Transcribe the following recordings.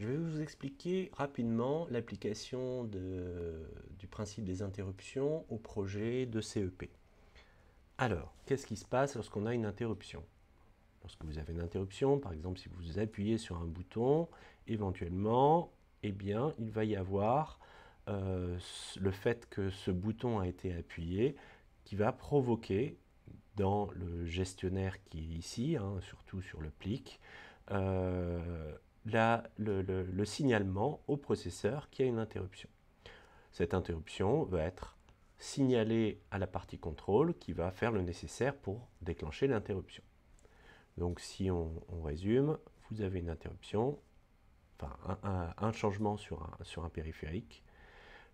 Je vais vous expliquer rapidement l'application du principe des interruptions au projet de CEP. Alors, qu'est-ce qui se passe lorsqu'on a une interruption Lorsque vous avez une interruption, par exemple si vous appuyez sur un bouton, éventuellement, eh bien, il va y avoir euh, le fait que ce bouton a été appuyé qui va provoquer dans le gestionnaire qui est ici, hein, surtout sur le plic, euh, le, signalement au processeur qui a une interruption. Cette interruption va être signalée à la partie contrôle qui va faire le nécessaire pour déclencher l'interruption. Donc si on, résume, vous avez une interruption, enfin un, changement sur un, sur un périphérique.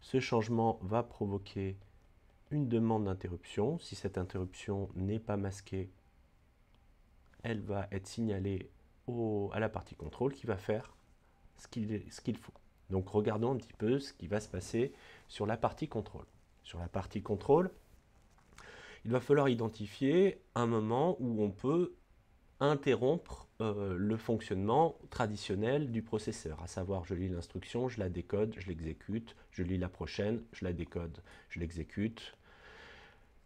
Ce changement va provoquer une demande d'interruption. Si cette interruption n'est pas masquée, elle va être signalée à la partie contrôle qui va faire ce qu'il faut. Donc regardons un petit peu ce qui va se passer sur la partie contrôle. Sur la partie contrôle, il va falloir identifier un moment où on peut interrompre euh, le fonctionnement traditionnel du processeur, à savoir je lis l'instruction, je la décode, je l'exécute, je lis la prochaine, je la décode, je l'exécute,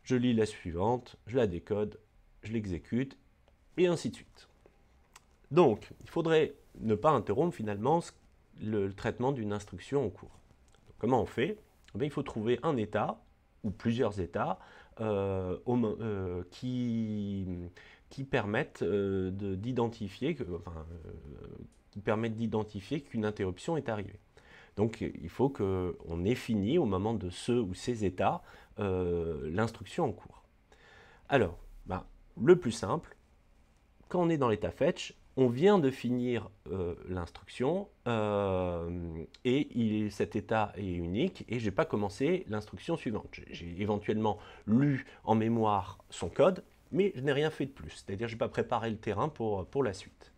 je lis la suivante, je la décode, je l'exécute, et ainsi de suite. Donc, il faudrait ne pas interrompre finalement le, traitement d'une instruction en cours. comment on fait eh Il faut trouver un état ou plusieurs états euh, euh, qui, permettent euh, d'identifier d'identifier qu'une interruption est arrivée. Donc il faut qu'on ait fini au moment de ce ou ces états l'instruction en cours. Alors, bah, le plus simple, quand on est dans l'état fetch, on vient de finir euh, l'instruction euh, et cet état est unique et je n'ai pas commencé l'instruction suivante. J'ai éventuellement lu en mémoire son code, mais je n'ai rien fait de plus, c'est-à-dire je n'ai pas préparé le terrain pour, pour la suite.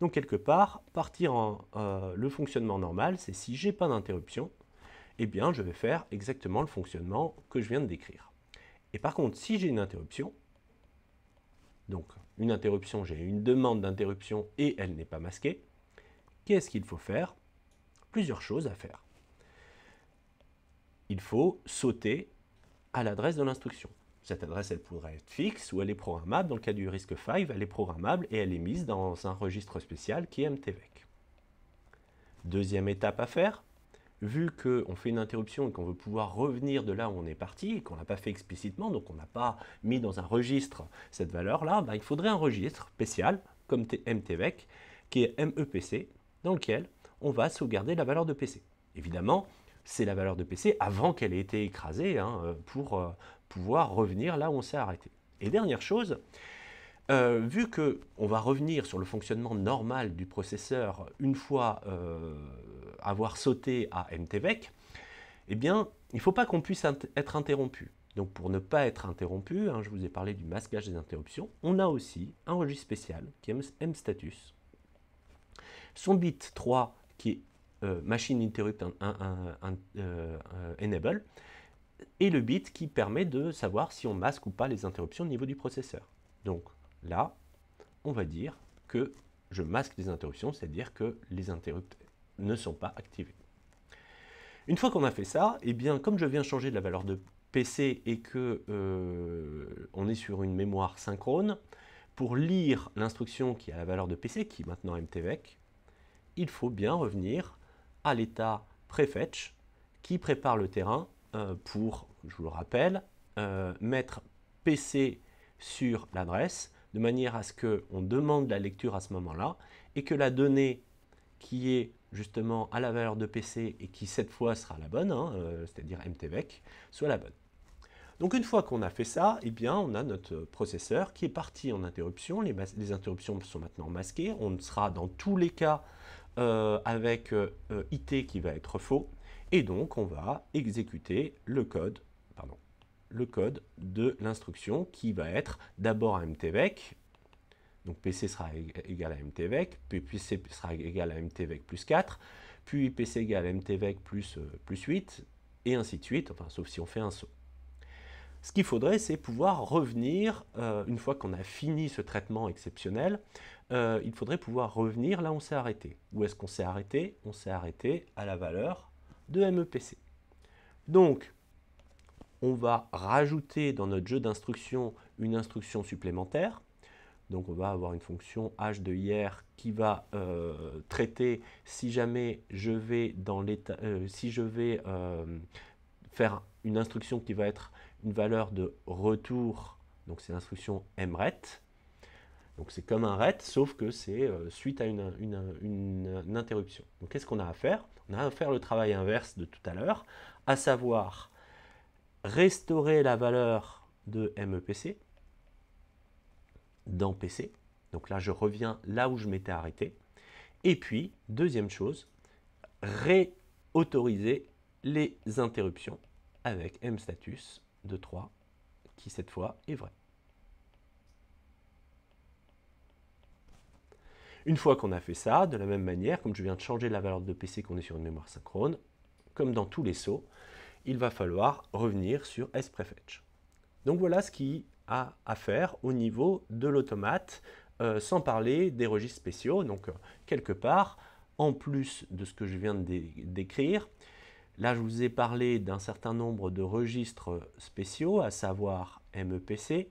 Donc quelque part, partir en euh, le fonctionnement normal, c'est si j'ai pas d'interruption, eh bien je vais faire exactement le fonctionnement que je viens de décrire. Et par contre, si j'ai une interruption, donc une interruption, j'ai une demande d'interruption et elle n'est pas masquée, qu'est-ce qu'il faut faire Plusieurs choses à faire. Il faut sauter à l'adresse de l'instruction. Cette adresse, elle pourrait être fixe ou elle est programmable. Dans le cas du risque 5, elle est programmable et elle est mise dans un registre spécial qui est MTVEC. Deuxième étape à faire, vu qu'on fait une interruption et qu'on veut pouvoir revenir de là où on est parti, et qu'on l'a pas fait explicitement, donc on n'a pas mis dans un registre cette valeur-là, bah, il faudrait un registre spécial, comme MTVEC, qui est MEPC, dans lequel on va sauvegarder la valeur de PC. Évidemment, c'est la valeur de PC avant qu'elle ait été écrasée hein, pour euh, pouvoir revenir là où on s'est arrêté. Et dernière chose, euh, vu que on va revenir sur le fonctionnement normal du processeur une fois euh, avoir sauté à MTVEC, eh bien, il ne faut pas qu'on puisse être interrompu. Donc pour ne pas être interrompu, hein, je vous ai parlé du masquage des interruptions, on a aussi un registre spécial qui est mStatus. Son bit 3 qui est euh, machine interrupt enable et le bit qui permet de savoir si on masque ou pas les interruptions au niveau du processeur. Donc là, on va dire que je masque les interruptions, c'est-à-dire que les interrupts ne sont pas activés. Une fois qu'on a fait ça, eh bien, comme je viens changer de la valeur de PC et que euh, on est sur une mémoire synchrone, pour lire l'instruction qui a la valeur de PC, qui est maintenant mtvec, il faut bien revenir à l'état prefetch qui prépare le terrain euh, pour, je vous le rappelle, euh, mettre PC sur l'adresse de manière à ce qu'on demande la lecture à ce moment-là, et que la donnée qui est justement à la valeur de PC et qui cette fois sera la bonne, hein, euh, c'est-à-dire MTVEC, soit la bonne. Donc une fois qu'on a fait ça, eh bien, on a notre processeur qui est parti en interruption. Les, interruptions sont maintenant masquées. On sera dans tous les cas euh, avec euh, IT qui va être faux. Et donc, on va exécuter le code, pardon, le code de l'instruction qui va être d'abord mtvec, donc PC e sera égal à mtvec, puis PC sera égal à mtvec plus 4, puis PC égal à mtvec plus, plus 8, et ainsi de suite, enfin, sauf si on fait un saut. Ce qu'il faudrait, c'est pouvoir revenir, euh, une fois qu'on a fini ce traitement exceptionnel, euh, il faudrait pouvoir revenir là où on s'est arrêté. Où est-ce qu'on s'est arrêté On s'est arrêté à la valeur de MEPC. Donc, on va rajouter dans notre jeu d'instructions, une instruction supplémentaire. Donc on va avoir une fonction h de hier qui va euh, traiter si jamais je vais, dans euh, si je vais euh, faire une instruction qui va être une valeur de retour, donc c'est l'instruction mret. Donc c'est comme un RET, sauf que c'est suite à une interruption. Donc qu'est-ce qu'on a à faire On a à faire le travail inverse de tout à l'heure, à savoir restaurer la valeur de MEPC dans PC. Donc là, je reviens là où je m'étais arrêté. Et puis, deuxième chose, réautoriser les interruptions avec mStatus de 3, qui cette fois est vrai. Une fois qu'on a fait ça, de la même manière, comme je viens de changer la valeur de PC qu'on est sur une mémoire synchrone, comme dans tous les sauts, il va falloir revenir sur SPrefetch. Donc voilà ce qui a à faire au niveau de l'automate, euh, sans parler des registres spéciaux. Donc euh, quelque part, en plus de ce que je viens de décrire, là je vous ai parlé d'un certain nombre de registres spéciaux, à savoir MEPC,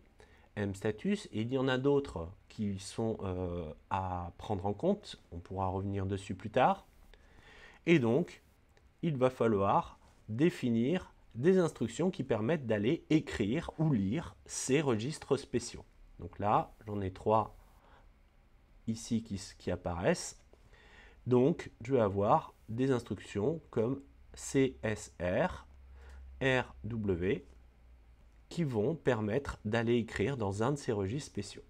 MStatus, et il y en a d'autres qui sont euh, à prendre en compte, on pourra revenir dessus plus tard. Et donc, il va falloir définir des instructions qui permettent d'aller écrire ou lire ces registres spéciaux. Donc là, j'en ai trois ici qui, apparaissent. Donc, je vais avoir des instructions comme CSR, RW, qui vont permettre d'aller écrire dans un de ces registres spéciaux.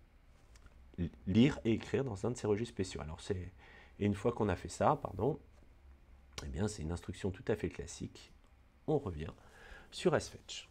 Lire et écrire dans un de ces registres spéciaux. Alors, c'est une fois qu'on a fait ça, pardon, eh bien, c'est une instruction tout à fait classique on revient sur AsFetch.